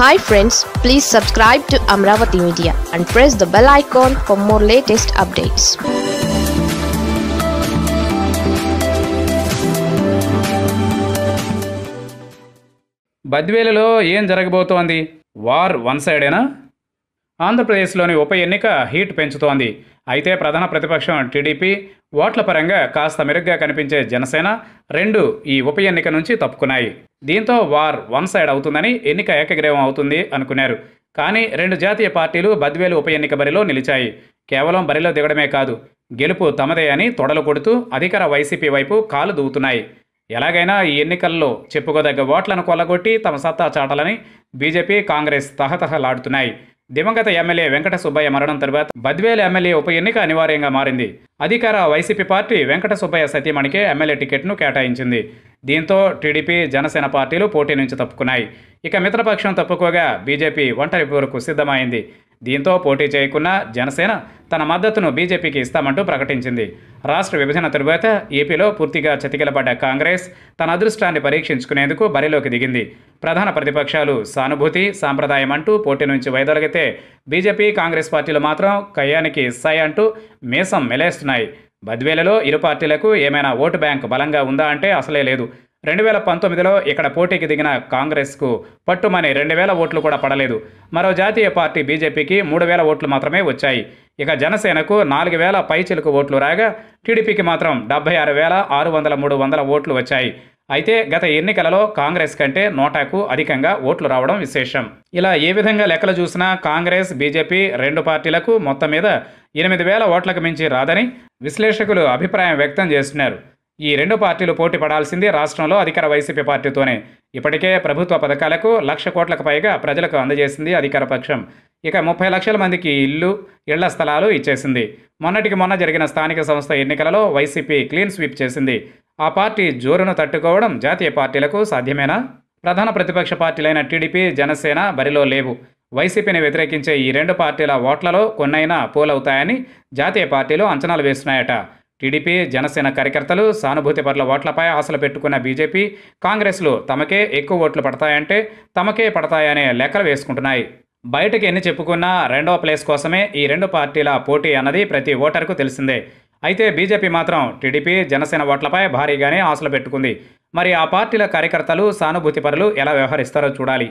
hi friends please subscribe to Amaravati media and press the bell icon for more latest updates బద్వేలలో ఏం జరగబోతోంది war one సైడేనా ఆంధ్రప్రదేశ్లోని ఉప ఎన్నిక హీట్ పెంచుతోంది అయితే ప్రధాన ప్రతిపక్షం టీడీపీ ఓట్ల పరంగా కాస్త మెరుగ్గా కనిపించే జనసేన రెండు ఈ ఉప ఎన్నిక నుంచి తప్పుకున్నాయి దీంతో వార్ వన్ సైడ్ అవుతుందని ఎన్నిక ఏకగ్రీవం అవుతుంది అనుకున్నారు కానీ రెండు జాతీయ పార్టీలు బద్వేలు ఉప ఎన్నిక బరిలో నిలిచాయి కేవలం బరిలో దిగడమే కాదు గెలుపు తమదే అని తొడలు కొడుతూ అధికార వైసీపీ వైపు కాలు దూవుతున్నాయి ఎలాగైనా ఈ ఎన్నికల్లో చెప్పుకోదగ్గ ఓట్లను కొల్లగొట్టి తమ సత్తా చాటాలని బీజేపీ కాంగ్రెస్ తహతహలాడుతున్నాయి దివంగత ఎమ్మెల్యే వెంకట సుబ్బయ్య మరణం తర్వాత బద్వేలు ఎమ్మెల్యే ఉప ఎన్నిక అనివార్యంగా మారింది అధికార వైసీపీ పార్టీ వెంకట సుబ్బయ్య సతీమణికే ఎమ్మెల్యే టికెట్ను కేటాయించింది దీంతో టీడీపీ జనసేన పార్టీలు పోటీ నుంచి తప్పుకున్నాయి ఇక మిత్రపక్షం తప్పుకోగా బీజేపీ ఒంటరి పోరుకు సిద్ధమైంది దీంతో పోటీ చేయకున్న జనసేన తన మద్దతును బీజేపీకి ఇస్తామంటూ ప్రకటించింది రాష్ట్ర విభజన తరువాత ఏపీలో పూర్తిగా చతికిలబడ్డ కాంగ్రెస్ తన అదృష్టాన్ని పరీక్షించుకునేందుకు బరిలోకి దిగింది ప్రధాన ప్రతిపక్షాలు సానుభూతి సాంప్రదాయం అంటూ పోటీ నుంచి వైదొలగితే బీజేపీ కాంగ్రెస్ పార్టీలు మాత్రం కయ్యానికి సై అంటూ మీసం మెలేస్తున్నాయి బద్వేలలో ఇరు పార్టీలకు ఏమైనా ఓటు బ్యాంక్ బలంగా ఉందా అంటే అసలే లేదు రెండు వేల పంతొమ్మిదిలో ఇక్కడ పోటీకి దిగిన కాంగ్రెస్కు పట్టుమని రెండు వేల ఓట్లు కూడా పడలేదు మరో జాతీయ పార్టీ బీజేపీకి మూడు వేల ఓట్లు మాత్రమే వచ్చాయి ఇక జనసేనకు నాలుగు వేల పైచిలకు ఓట్లు రాగా టీడీపీకి మాత్రం డెబ్బై ఆరు వేల ఆరు వందల మూడు వందల ఓట్లు వచ్చాయి అయితే గత ఎన్నికలలో కాంగ్రెస్ కంటే నోటాకు అధికంగా ఓట్లు రావడం విశేషం ఇలా ఏ విధంగా లెక్కలు చూసినా కాంగ్రెస్ బీజేపీ రెండు పార్టీలకు మొత్తం మీద ఎనిమిది వేల ఓట్లకు మించి రాదని విశ్లేషకులు అభిప్రాయం వ్యక్తం చేస్తున్నారు ఈ రెండు పార్టీలు పోటీ పడాల్సింది రాష్ట్రంలో అధికార వైసీపీ పార్టీతోనే ఇప్పటికే ప్రభుత్వ పథకాలకు లక్ష కోట్లకు పైగా ప్రజలకు అందజేసింది అధికార పక్షం ఇక ముప్పై లక్షల మందికి ఇల్లు ఇళ్ల స్థలాలు ఇచ్చేసింది మొన్నటికి మొన్న జరిగిన స్థానిక సంస్థ ఎన్నికలలో వైసీపీ క్లీన్ స్వీప్ చేసింది ఆ పార్టీ జోరును తట్టుకోవడం జాతీయ పార్టీలకు సాధ్యమేనా ప్రధాన ప్రతిపక్ష పార్టీలైన టీడీపీ జనసేన బరిలో లేవు వైసీపీని వ్యతిరేకించే ఈ రెండు పార్టీల ఓట్లలో కొన్నైనా పోలవుతాయని జాతీయ పార్టీలు అంచనాలు వేస్తున్నాయట టీడీపీ జనసేన కార్యకర్తలు సానుభూతి పట్ల ఓట్లపై ఆశలు పెట్టుకున్న బీజేపీ కాంగ్రెస్లు తమకే ఎక్కువ ఓట్లు పడతాయంటే తమకే పడతాయనే లెక్కలు వేసుకుంటున్నాయి బయటకు ఎన్ని చెప్పుకున్నా రెండవ ప్లేస్ కోసమే ఈ రెండు పార్టీల పోటీ అన్నది ప్రతి ఓటర్కు తెలిసిందే అయితే బీజేపీ మాత్రం టీడీపీ జనసేన ఓట్లపై భారీగానే ఆశలు పెట్టుకుంది మరి ఆ పార్టీల కార్యకర్తలు సానుభూతి పరులు ఎలా వ్యవహరిస్తారో చూడాలి